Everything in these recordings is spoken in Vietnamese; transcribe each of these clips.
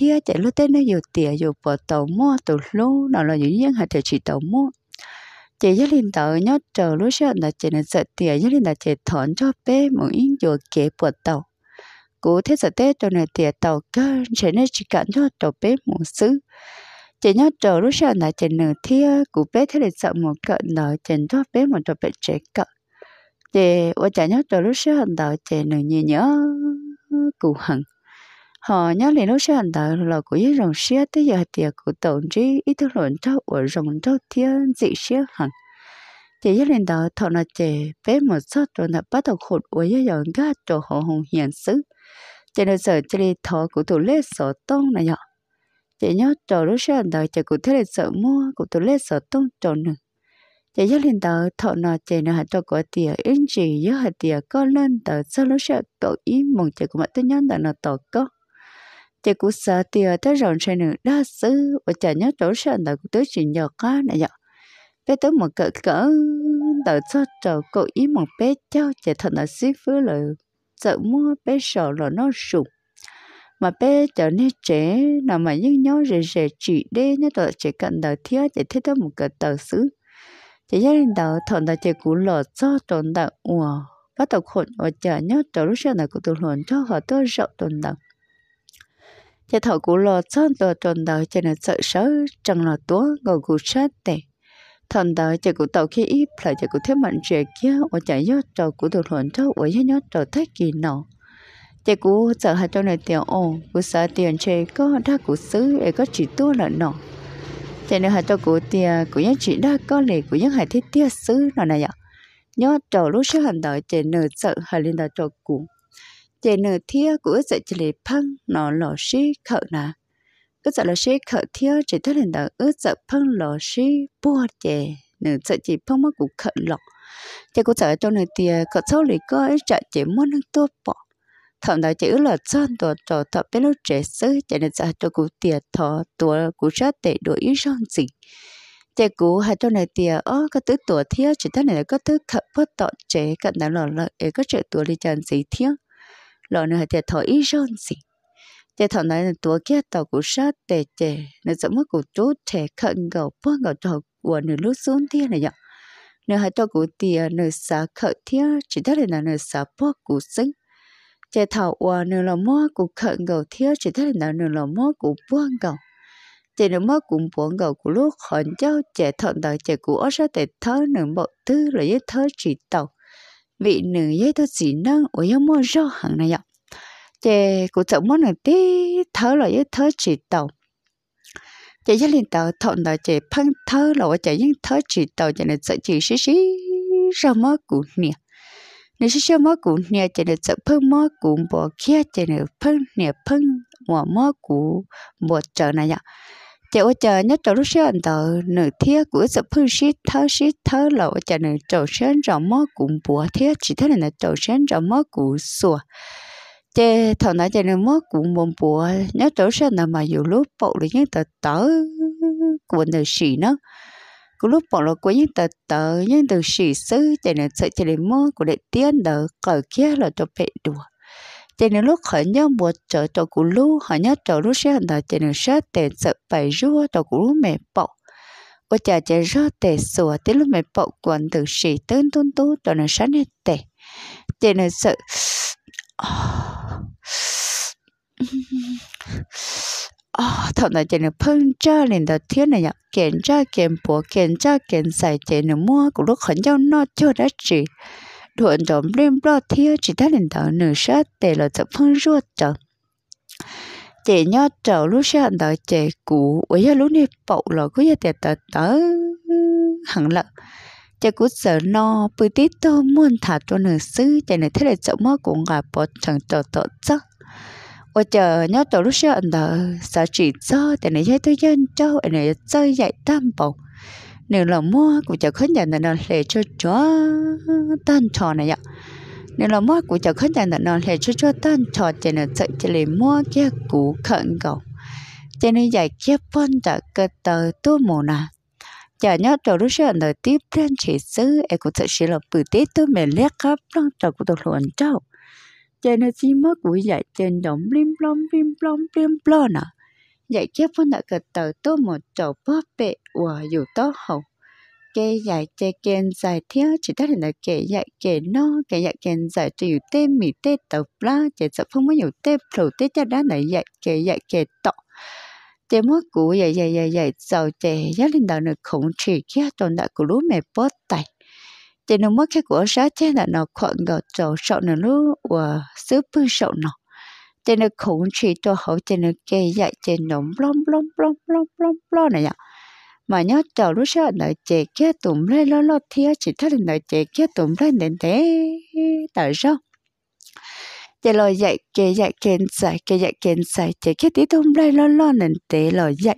thia chạy lúc tên nó dù tỉa dù bỏ tàu mua tàu lô nó là những nhân hạt chỉ tàu mua chị gia đình tàu nhớ chờ lúc sau là chị nên sợ tỉa gia đình là chị thọn cho bé muốn yên dù kế bỏ tàu cú thế sợ tết cho này tỉa tàu cơ chị nên chỉ cản cho tàu bé muốn xứ chị nhớ chờ lúc sau là chị nửa thia cú bé thế là sợ một cận nợ chị cho bé một tàu bé trẻ cận chị ủa chả nhớ chờ lúc sau là chị nửa nhớ cụ hằng họ nhớ lại lúc sáng tạo là của những dòng xe tới giờ tiệc của tổng trí ý thức luận cho ở dòng cho thiên dị xe hẳn chỉ nhớ lên đó thọ là trẻ bé một số rồi là bắt đầu khụt ở những dòng ga cho họ hồng hiền xứ chỉ là giờ chỉ là thọ của tụ lê sở tông này nhở chỉ nhớ trò lúc sáng tạo chỉ của thế là sợ mua của tụ lê sở tông trò nữa chỉ nhớ lên đó thọ là trẻ là hạt cho có tiệc in chỉ nhớ hạt tiệc con lên đó sau lúc sáng cậu ý mừng chỉ của mặt tư nhân là nó tỏ có chị cũng sợ tiệt tới rộn xe nữ đa sư và chả nhớ chỗ sợ đời của tới chuyện nhỏ cá này vậy bé tới một cỡ cỡ đời cho trò cậu ý một bé cháu chị thật là xí phứ lời sợ mua bé sợ là nó sụp mà bé trở nên trẻ là mà những nhớ rề rề chỉ đê nhớ là chỉ cần đời thiếu chỉ thích tới một cái tờ xứ chỉ gia đình đầu thằng đời chỉ cũng lọt cho tròn đời ủa bắt đầu khổn và chờ nhớ trở lúc sau này của tụi hồn cho họ tôi rộng tuần đầu chế thảo của lò chọn tờ tròn đó chế nó sợ sợ chẳng là tua ngồi cụ sát tệ thằng đời chế cú tàu khi ít là chế cú thêm mạnh chuyện kia ở chạy nhớ trò cú đồ hồn trâu ở nhớ trò thích kỳ nọ chế cú sợ hai trâu này tiểu ồ cú sợ tiền chế có đa cụ xứ để có chỉ tua là nọ chế nữa hai trâu cú tiền của những chị đa có lệ của những hải thiết tia xứ là này ạ nhớ trò lúc sáng hàng đời chế nợ sợ hai linh đó trò cú chế nửa thia của dạy chỉ lệ phăng nó lò xí khở nà cứ dạy lò xí khở thia chỉ thất lần đó ước dạy phăng lò xí bùa chế nửa dạy chỉ phăng mất của khở lọc chế của dạy cho nửa tia khở sau lì có ước dạy chế muốn nâng tốt bỏ thậm đó chế ước là chân tổ tổ thọ bên lúc chế sư chế nửa dạy cho cụ tia thọ tổ cụ sát tệ đổi ý rong gì chế cũ hai chỗ nửa tiề ó cái tứ tuổi thiếu chỉ thế này có tứ khập bất tọt chế cận đã lò lợi ấy có trợ tuổi đi chăn gì thiếu lo nữa thì thọ ý rôn gì thì thọ này là tua kia tàu của sát tệ tệ nó giống mất của chú trẻ khẩn gầu bơ gầu thọ của nửa lúc xuống thiên này nhở nửa hai tàu của tiền nửa xả khẩn thiên chỉ thế là nửa xả bơ của sinh thì thọ của nửa là mơ của khẩn gầu thiên chỉ thế là nửa là mơ của bơ gầu thì nửa mơ cũng bơ gầu của lúc hoàn cháu thì thọ đời trẻ của sát tệ thơ nửa bộ tư là với thơ chỉ tàu vị nữ giới tôi chỉ nâng ở yêu mua rau hàng này ạ chị cũng chẳng muốn là tí thớ là với thớ chỉ tàu chị gia đình tàu thọn là chị phân thớ là chị những thớ chỉ tàu chị nên sợ chỉ xí xí ra mơ cũ nè nếu xí xí mơ cũ nè chị nên sợ phăng mơ cũ bỏ kia chị nên phăng nè phăng mỏ mơ cũ bỏ trở này ạ chị ô chờ nhất trâu xe anh tờ nữ thiết của sập hư xí thơ xí thơ lộ chờ nữ trâu xe rõ mơ cũng bùa thiết chỉ thế này là nữ trâu xe rõ mơ cũng sủa chị thằng nói chị nữ mơ cũng bùn bùa nhất trâu xe là mà dù lúc bộ lý những tờ tớ của nữ sĩ nó của lúc bọn nó của những tờ tờ những từ sĩ sư chạy nữ sợ chạy mơ của đệ tiên đỡ cờ kia là cho bệ đùa chỉ nên lúc khởi nhớ một trở cho cú lú họ nhớ trở lúc sẽ hình thành chỉ nên sẽ tiền sợ bảy rúa cho cú lú mẹ bọ ô chả chỉ rơ tệ sủa tí lúc mẹ bọ quần từ sĩ tơn tuôn tú cho nên sáng nên tệ chỉ nên sợ Oh, thằng này chỉ là phân cha liền đầu tiên này nhở kiểm tra kiểm bùa kiểm tra kiểm xài chỉ là mua của lúc khẩn nhau nó chưa đã chỉ đoạn đồng lên bờ thiêu chỉ đã lên tàu nửa sát để là tập phương ruột chờ chị nhớ trở lúc xe hẳn tới chị cũ với giờ lúc này bậu là cứ giờ tệ tờ tớ hẳn lợ chị cũ sợ no bữa tí tô muốn thả cho nửa sư chị này thế là chỗ mơ cũng gặp bỏ chẳng trở tợ chắc và chờ nhớ trở lúc xe hẳn tới sợ chỉ cho chị này thấy tôi dân châu này chơi dạy tam bổng nếu là mua cũng chẳng khấn nhận là sẽ cho cho tan trò này ạ nếu là mua cũng chẳng khấn nhận là sẽ cho cho tan trò cho nên sợ chỉ là mua kia cũ khẩn cầu cho nên giải kia phân trả cơ tờ tu mồ nà chả nhớ trò lúc xưa là tiếp đến chỉ sứ em cũng thật sự là bự tế tôi mình lét khắp trong trò của tôi luôn trâu cho nên chỉ mất của giải trên đóng lim plom lim plom lim plom nà giải chép với nợ kịch tự tôi một chỗ bóp bệ của dù tốt hậu kê giải chê kênh giải thiết chỉ tất là kê giải kê nó kê giải kênh giải cho dù tê mì tê tờ bla chỉ sợ không có dù tê phủ tê cho đã nãy giải kê giải kê tọ chế mất cũ giải giải giải giải giàu chế giá lên đầu được khủng chỉ kia tồn tại của lũ mẹ bớt tay chế nó mất cái của giá chế là nó khoảng gọt chỗ sợ nó lũ và xứ bư sợ nó trên nó khủng chỉ tôi hậu trên nó kê dạy trên nó blom blom blom blom blom blom này nhở mà nhớ chờ lúc sau nói chế kia tụm lên lo lo thia chỉ thắt nói chế kia tụm lên đến thế tại sao chế lo dạy kê dạy kén dạy kê dạy kén dạy chế kia tí tụm lên lo lo đến thế lo dạy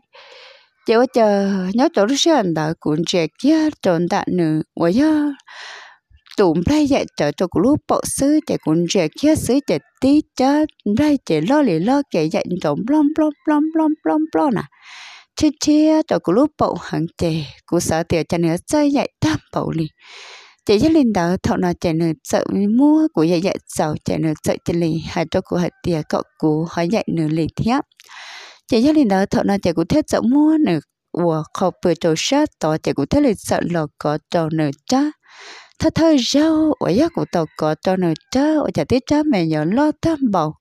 chế chờ nhớ chờ lúc sau nói cũng chế kia trộn đạn nữ ôi tụm ra dạy trở cho cụ lúc bộ sư chạy cũng trẻ kia sư chạy tí chớ ra chạy lo lì lo kể dạy trộm blom blom blom blom blom blom à chia chia cho cụ lúc bộ hẳn chạy cụ sợ tiểu chạy nữa chơi dạy tam bộ lì chạy dạy lên đó thọ nọ chạy nữa sợ mua của dạy dạy giàu chạy nữa sợ chạy lì hai cho cụ hạt tìa cậu cụ hỏi dạy nữa lì thiếp chạy dạy lên đó thọ nọ chạy cụ thiết sợ mua nữa ủa khóc bữa trầu sát tỏ chạy cụ thiết lì sợ lọ có trầu nữa chắc thơ thơ rau ở giác cụ tàu cỏ cho nơi trơ ở chả tiết trơ mẹ nhỏ lo tâm bầu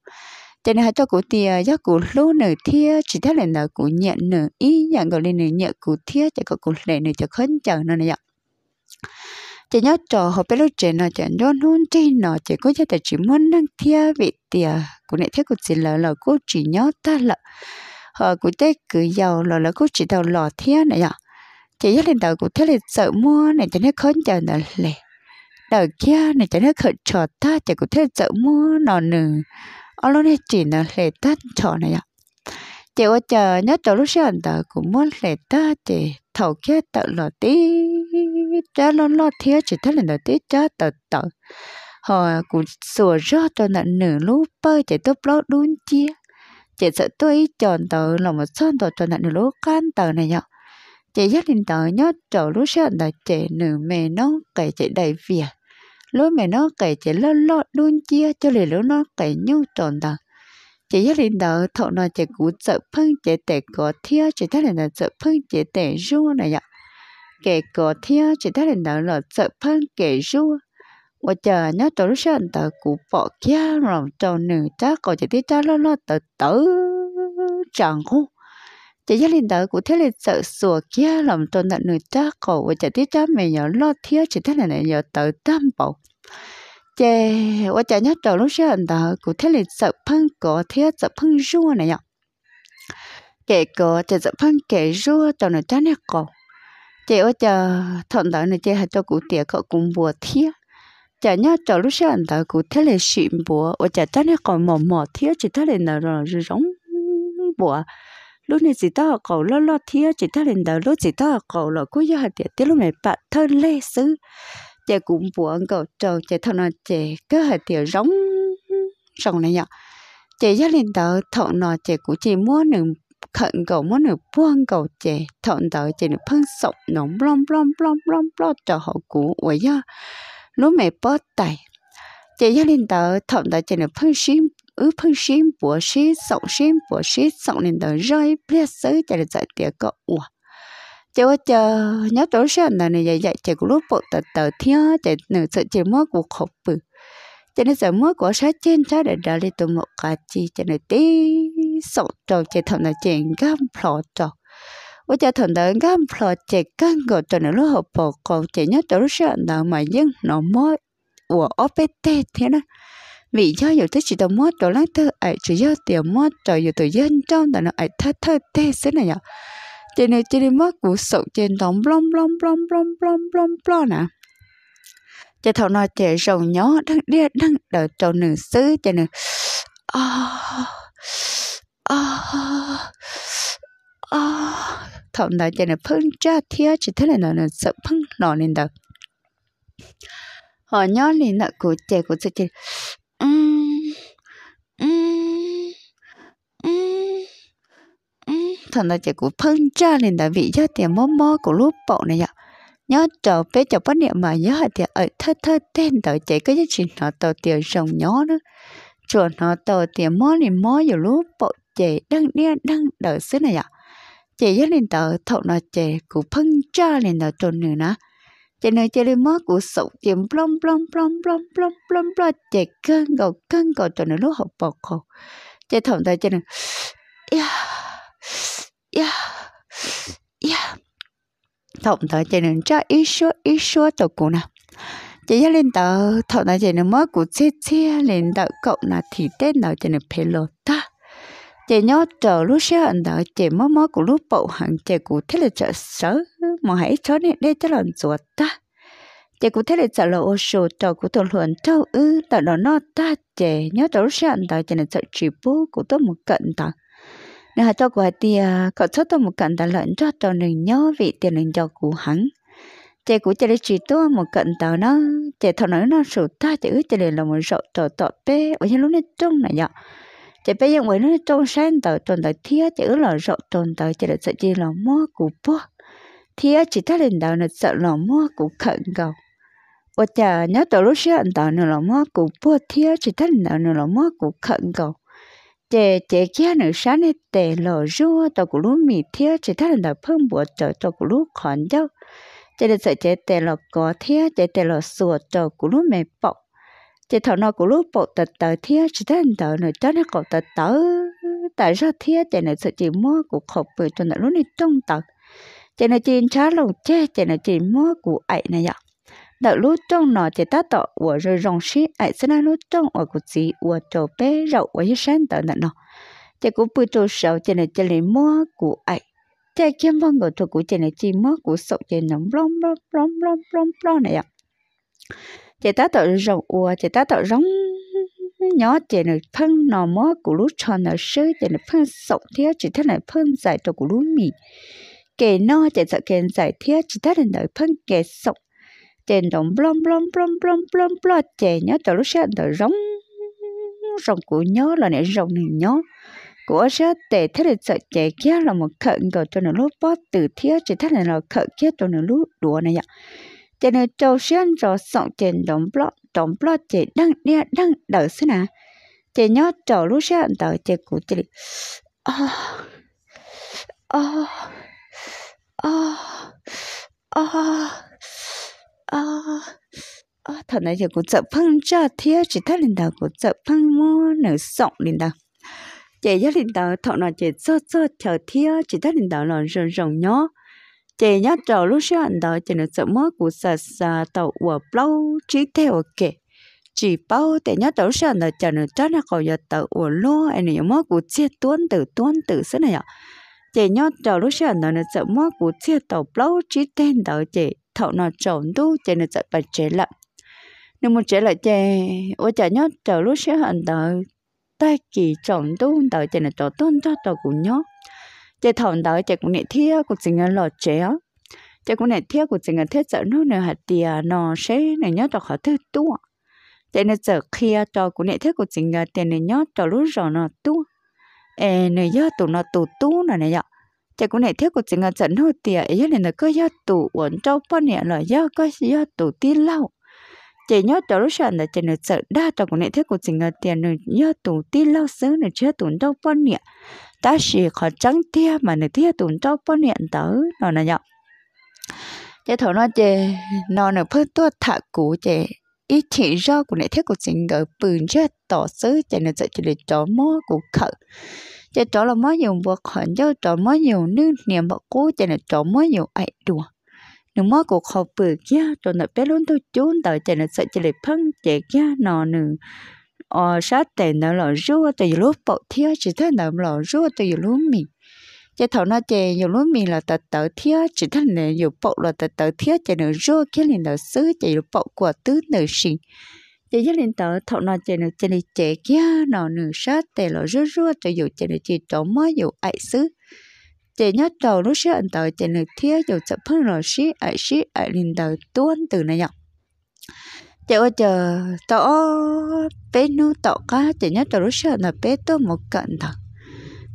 cho nên hai cho cụ tìa giác cụ lú nửa thia chỉ thấy là nửa cụ nhận nửa ý nhận gọi lên nửa nhận cụ thia chỉ có cụ lệ nửa cho khấn chờ nó này ạ chỉ nhớ trò họ bé lúc trẻ nó chỉ đón hôn trên nó chỉ có gia tài chỉ muốn nâng thia vị tìa cụ này thấy cụ chỉ lỡ lỡ cụ chỉ nhớ ta lỡ họ cụ tết cứ giàu lỡ lỡ cụ chỉ đầu lò thia này ạ chỉ nhớ lên đầu cụ thấy là sợ mua này cho nên khấn chờ nửa lệ đợt kia này chẳng hết khởi trò ta chả có thể dỡ mua nọ nừ ở lúc này chỉ là lệ tát trò này ạ chị ơi chờ nhớ chỗ lúc sáng tờ cũng muốn lệ ta chị thầu kia tự lọ tí trả lo lo thiếu chỉ thấy là lọ tí trả tự tự họ cũng sửa rõ cho nợ nửa lúc bơi chỉ tốt lót đun chia chị sợ tôi chọn tờ lòng một son tờ cho nợ nửa lúc can tờ này ạ. chị dắt lên tờ nhớ chỗ lúc sáng tờ chị nửa mẹ nó kể chị đầy việc lối mẹ nó kể chỉ lo lo luôn chia cho lì lối nó kể nhung tròn ta chỉ gia đình đó thọ nó chỉ cú sợ phân chỉ tệ có thia chỉ thế là sợ phân chỉ tệ ru này ạ kể có thia chỉ thế là là sợ phân kể ru và chờ nhớ tổ lúc sáng tờ cú bỏ kia rồi tròn nửa ta có chỉ tí cha lo lo tờ tử chẳng không chỉ gia linh đó cũng thế là sợ sủa kia lòng tôn tận người cha cổ và chỉ tiếc cha mẹ nhỏ lo thiếu chỉ thế là này nhỏ tới tâm bảo chè và chỉ nhớ đầu lúc xưa đó cũng thế là sợ phân cổ thiếu sợ phân rua này nhở kể cổ chỉ sợ phân kể rua tao nó cha này cổ chè và chả thằng đó này chè hay cho cụ tiệt cậu cũng bùa thiếu chả nhớ đầu lúc xưa anh đó cũng thế là xịn bùa và chả cha này cổ mỏ mỏ thiếu chỉ thế là nó rồi giống bùa lúc này chỉ ta cậu lo lo thía chỉ ta lên đầu lúc chỉ ta cậu lo cố giờ hạt tiệt lúc này bạn thơ lê xứ chè cũng buồn cầu trầu chè thằng nó chè cứ hạt tiệt rống rồng này nhở chè gia lên đầu thằng nó chè cũng chỉ mua nửa khẩn cầu mua nửa buông cầu chè thằng đầu chè nửa phân sọc nóng blom blom blom blom blom cho họ cũ ủa giờ lúc mẹ bớt tay chè gia lên đầu thằng đầu chè nửa phân sim ư phơi xin bùa xí sọng xin bùa xí sọng nên đời rơi ple sứ chạy được chạy tiệc cậu ủa chờ chờ nhớ tối sáng là này dạy dạy chạy của lúc bộ tờ tờ thiên chạy nửa sợ chạy mất cuộc họp bự cho nên giờ mất của sát trên trái để đời lên tụi một cả chi cho nên tí sọng trầu chạy thằng là chạy gam thế trầu 我家同到啱破只間個盡量攞學報告，只一到上到咪應攞麼和我俾爹聽啦。vì do yêu thích chỉ tao mót đó lát thơ ấy chỉ do tiểu mót rồi yêu tôi dân trong đàn ông ấy thơ thơ thế thế này nhở Trên này trên nên mót của sổ trên tóm blom blom blom blom blom blom blom nè cho thầu nói trẻ rồng nhỏ đang đi đang đợi trâu nửa xứ cho nên oh, oh, oh. thầu nói cho nên phân cha thia chỉ thế này nó nó sợ phân nó lên đâu họ nhỏ lên nợ của trẻ của sự trẻ thằng ta chỉ cũng phân cha lên đã vị cho tiền mò mò của lúc bộ này ạ nhớ chờ bé chờ bắt niệm mà nhớ thì ở thơ thơ tên tàu chạy cái gì chuyện nó tàu tiền rồng nhó nữa chuột nó tàu tiền mò liền mò vào lúc bộ chạy đang đi đang đợi xứ này ạ chạy liền tàu thọ nó chạy cũng phân cha lên tàu trồn nữa nè cho nên chơi lên mất của sụp chìm plom plom plom plom plom plom plom chạy cơn gầu cơn gầu cho nó lúc học bọc hồ chơi thầm tay cho nên ya ya ya thầm tay cho nên cho ít số ít số tổ cụ nào chị ra lên tờ thầm tay cho nên mất của chia chia lên tờ cậu là thì tên nào cho nên pelo ta chị nhớ chờ lúc xe anh đợi chị mơ mơ của lúc bộ hẳn chị cụ thế là chờ sớ mà hãy cho nên đây cho lần ruột ta chị cụ thế là chờ là ô sổ chờ của tôi luận trâu ư tại đó nó ta chị nhớ chờ lúc xe anh đợi chị là chờ chỉ bố của tôi một cận ta nên hãy cho của thì có cho tôi một cận ta lợn cho cho nên nhớ vị tiền nên cho cụ hắn chị cụ chị lấy chỉ tôi một cận tàu nó chị thằng nói nó sổ ta chị ư chị là một sổ trò tọt bê ở trên lúc này trông này vậy chỉ bây giờ người nó trôn sáng tờ trôn tờ thía chỉ là rộ trôn tờ chỉ là sợ chỉ là mua cụ bó thía chỉ ta lên đầu là sợ là mua cụ khẩn cầu và chờ nhớ tờ lúc xưa anh tờ nữa là mua cụ bó thía chỉ ta lên đầu là mua cụ khẩn cầu chế chế kia nữ sáng này tề lò rua tàu cụ lú mì thía chỉ ta lên đầu phương bùa tờ tàu cụ lú khẩn dâu chỉ là sợ chế tề lò có thía chế tề lò sùa tàu cụ lú mẹ bọc chị thọ nó cũng lúc bộ tật tờ thiết thấy anh tờ nữa cho nó cậu tật tờ tại sao thiết chị nó sợ chị mua của khổ bởi cho nó lúc này trong tật chị nó chị chá lòng che chị nó chị mua của ấy này ạ đợi lúc trong nó chị ta tọ của rồi rong xí ấy sẽ là lúc trong ở của chị của trầu bé rậu của dưới sáng tờ nữa nó chỉ cũng bởi trầu sầu chị nó chị lấy mua của ấy chỉ kiếm vong người thuộc của chị nó chị mua của sậu chỉ nó rong rong rong rong rong này ạ chị ta tự rầu ua chị ta tự rong nhỏ chị này phân nò mó của lúa cho nó sư chị này phân sọc thiết chị thế này phân giải cho của lúa mì kẻ no chị sợ kẻ giải thiết chị thế này nở phân kẻ sọc chị đồng blom blom blom blom blom blom chị nhớ tự lú sẽ tự rong rồng của nhớ là này rồng này nhớ của sẽ tệ thế này sợ trẻ kia là một khẩn cầu cho nó lúa bó từ thiết chị thế này là khẩn kia cho nó lúa đùa này ạ cho nên trâu xuyên rồi sọng trên đống blog đống blog chỉ đang đi đang đỡ xí nà chỉ nhớ trâu lúc xuyên đỡ chỉ cụ chỉ à à à à à à thật này thì cũng sợ phân cho thiếu chỉ thấy linh đạo cũng sợ phân mua nở sọng linh đạo chỉ nhớ linh đạo thọ nó chỉ sơ sơ chờ thiếu chỉ thấy linh đạo nó rồng rồng nhó chị nhớ trò lúc xưa anh đó chị nó sợ mất của sợ sợ tàu của lâu chỉ theo kệ chỉ bao để nhớ trò lúc xưa anh đó chị nó cho nó còn giờ tàu của lo anh nó mất của chia tuôn từ tuôn từ thế này ạ chị nhớ trò lúc xưa anh đó nó sợ mất của chia tàu lâu chỉ tên đó chị thọ nó trộn đu chị nó sợ bạch chế lắm nếu mà chế lại chị ôi chị nhớ trò lúc xưa anh đó ta kỳ trộn đu đó chị nó trộn tuôn cho trò của nhóc chế thọn đó chế cũng nệ thiết của chính là lọt chế á chế cũng nệ thiết của chính là thiết sợ nó nè hạt tiền nó sẽ nè nhớ cho khó thứ tu chế nên sợ kia cho cũng nệ thiết của chính là tiền nè nhớ cho lúc rồi nó tu ê nè nhớ tụ nó tụ tu nè nè nhở chế cũng nệ thiết của chính à, là sợ nó tiền ấy nên là cứ nhớ tụ uốn trâu bao nè là nhớ cứ nhớ tụ tí lâu chỉ nhớ đó lúc sản là chỉ nửa sợ đa trong của nền thế của chính là tiền nửa nhớ tủ ti lâu xứ nửa chưa tủ đâu bao nhiêu ta chỉ khó trắng tia mà nửa tia tủ đâu bao nhiêu tớ nó là nhở chế thổ nói chế nó là phơi tua thả cũ chế ý chỉ do của nền thế của chính là bự chưa tỏ xứ chỉ nửa sợ chỉ để chó mó của khởi chỉ chó là mó nhiều vật hận cho chó mó nhiều nương niệm bạc cũ chỉ nửa chó mó nhiều ai đùa nếu mà cô khó bự kia cho nó bé luôn tôi chốn tao chạy nó sợ chạy phăng chạy kia nó nữa ờ sát tệ nó lọ rúa từ lúc bỏ thiếu chỉ thấy nó lọ rúa từ lúc mình chỉ thầu nó chè nhiều lúc mình là tờ tớ thiếu chỉ thấy nó nhiều bộ là tờ tớ thiếu chạy nó rúa kia liền nó xứ chạy nó bộ của tứ nữ sinh chỉ dắt liền tớ thầu nó chạy nó chạy đi chạy kia nó nửa sát tệ lọ rúa rúa từ dù chạy nó chỉ trống mới dù ai xứ chỉ nhớ đầu lúc xưa anh tới chỉ lực thiết dù chậm hơn rồi xí ấy xí ấy linh tới tuôn từ này nhọc chỉ ở chờ tỏ bé nu tỏ cá chỉ nhớ đầu lúc xưa là bé tôi một cận thật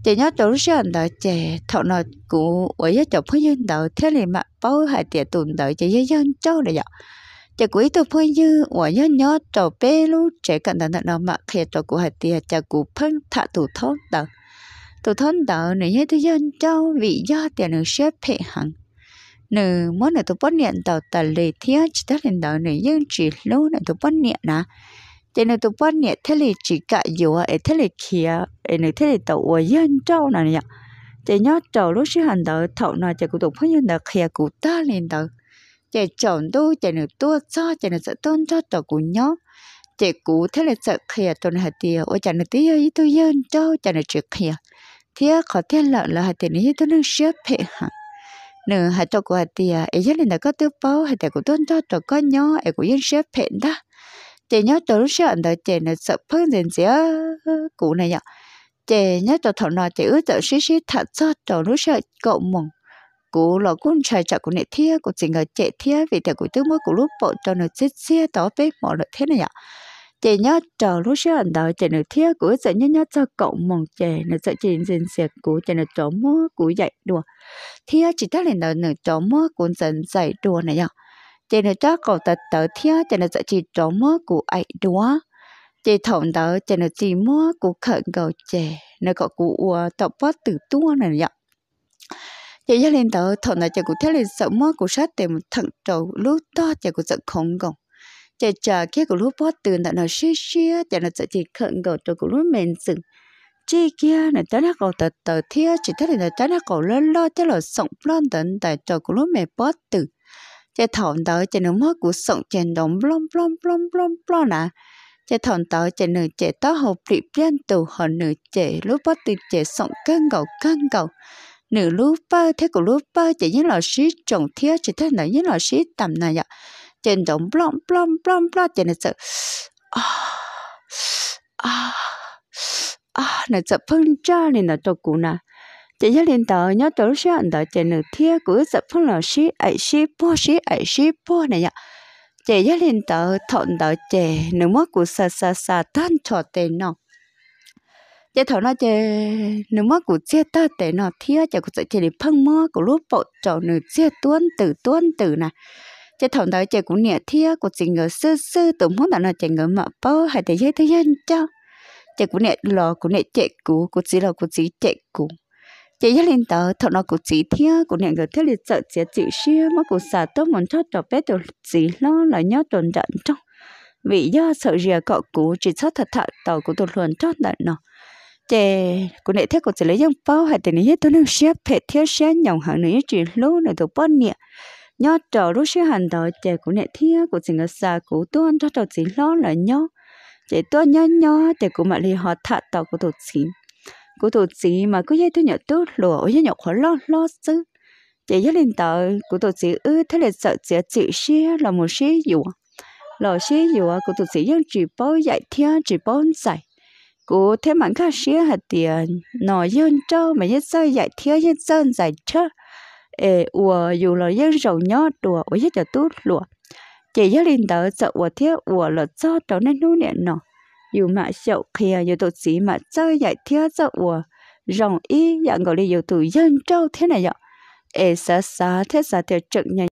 chỉ nhớ đầu lúc xưa anh tới chỉ thọ nó cũng ở nhớ chậm hơn dân tới thế liền mà bao hai tiệt tuần tới chỉ nhớ dân châu này nhọc chả quý tôi phơi như ở nhớ nhớ trò bé lúc trẻ cận tận tận nó mà khi trò của hai tiệt chả của phân thạ tù thốt tận tổ thân đỡ nửa như thế dân châu vị do tiền nửa xếp phệ hằng nửa mỗi nửa tổ bốn niệm tàu tờ lề thiết chỉ tất lên đỡ nửa nhưng chỉ lâu nửa tổ bốn niệm nà chỉ nửa tổ bốn niệm thế lì chỉ cả dùa ấy thế lì kia ấy nửa thế lì tàu ở dân châu nà nhở chỉ nhớ châu lúc xí hành đỡ thọ nà chỉ cụ tổ bốn nhân đỡ kia cụ ta lên đỡ chỉ chọn tu, chỉ nửa tu, cho chỉ nửa sợ tôn cho tổ cụ nhớ, chị cụ thế là sợ khìa tuần hạt tiề ôi chả nửa tí ơi tôi yên châu chả nửa chuyện khìa thế có tiền lợ là hạt tiền này tôi nâng xếp phê hả nửa hạt tàu của hai tiền ấy nhất là có tiêu bao hạt tiền của tôi cho tôi có nhó ấy cũng vẫn xếp phê đó chị nhớ tôi lúc xếp đợi chị là sợ phân tiền gì cụ này nhở chị nhớ tôi thằng nào chị ước tôi xí xí thật cho tôi lúc xếp cậu mùng cụ là cũng chạy chạy của nệ thia của chị người chạy thia vì thế của tôi mới của lúc bộ cho nó chết xe đó bếp mọi loại thế này nhở chị nhớ chờ lúc xưa anh đợi chị nữ thiết của chị nhớ nhớ cho cậu mong chị nữ sợ chị dình sẹt của chị nữ trốn mơ của dạy đùa thiết chị ta lên đợi nữ trốn mơ của dần dạy đùa này nhở chị nữ cho cậu tật tớ thiết chị nữ sợ chị trốn mơ của ấy đùa chị thổng đỡ chị nữ chị mơ của khẩn cầu chị nữ cậu của ua tập phát từ tua này nhở chị nhớ lên đợi thổng đợi chị cũng thiết lên sợ mơ của sát tìm thằng trầu lúc đó chị cũng sợ không gồng chả chờ kia của lúa bớt từ tận nó xí xí chả nó sẽ chỉ khẩn cầu cho của lúa mình dừng chỉ kia là chả nó cầu tờ tờ thia chỉ thấy là chả nó cầu lớn lo chả là sống lo tận tại cho của lúa mình bớt từ chả thọn tới chả nó mất của sống chả đóng blom blom blom blom blom nè à. chả thọn tới chả nửa chả tao học bị biến tù họ nửa chả lúa bớt từ chả sống căng cầu căng cầu nửa lúa ba thế của lúa ba chỉ những là xí trồng thia chỉ thấy là những là xí tầm này ạ à trên đồng blom blom blom blom trên là sợ à à à là sợ phân cha nên là tôi cũng là chỉ cho lên tờ nhớ tổ sẽ ăn tờ chỉ nửa thiê của sợ phân là sĩ ấy sĩ po sĩ ấy sĩ po này nhá chỉ cho lên tờ thọn tờ chỉ nửa mất của sa sa sa tan cho tên nó chỉ thọ nó chỉ nửa mất của chia ta tên nó thiê chỉ của chỉ để phân mơ của lúc bộ cho nửa chia tuôn từ tuôn từ này chế thằng đó chế cũng nhẹ thia của chị ngờ sư sư tụm muốn bạn là chị ngờ mà bơ hay để chế thế nhân cho chế cũng nhẹ lò cũng nhẹ chế cũ của chị lò của chị chế cũ chế nhất lên tờ thằng nó của chị thia của nhẹ ngờ thiết lịch sợ chế chị xia mà của xả tốt muốn thoát cho bé tổ chị lo là nhớ tồn trận trong vì do sợ rìa cọ cũ chỉ thoát thật thật tàu của tụt luồn thoát lại nó chè cô nệ thế của chị lấy dòng bao hay tiền này tôi nên xếp phải thiếu xếp nhòng hàng nữa chỉ lâu nữa tôi bớt nhẹ nhớ trở lúc xưa hành đời trẻ của nè thía của chính là xa của tuôn cho trở chỉ lo là nhớ trẻ tuôn nhớ nhớ trẻ của mà lì họ thạ tàu của tổ chính của tổ chính mà cứ dây tôi nhỏ tốt lùa ở nhỏ khó lo lo chứ chị gia đình tờ của tổ sĩ ư thế là sợ chị chị xe là một xe dụ lò xe dụ của tổ sĩ dân chỉ bao dạy thiên chỉ bao dạy của thế mạnh khác xe hạt tiền nói dân trâu mà dân sơ dạy thiên dân sơn dạy trơ ê ủa dù là giấc rầu nhó đùa ủa giấc cho tốt chỉ giấc lên tớ sợ ủa thiết ủa là cho cháu nên nuôi nọ dù mà sợ kia dù tổ sĩ mà chơi dạy thiết sợ ủa rồng ý dạng gọi là dù tụi dân trâu thế này vậy ê xa xa thế xa thiệt trực nhà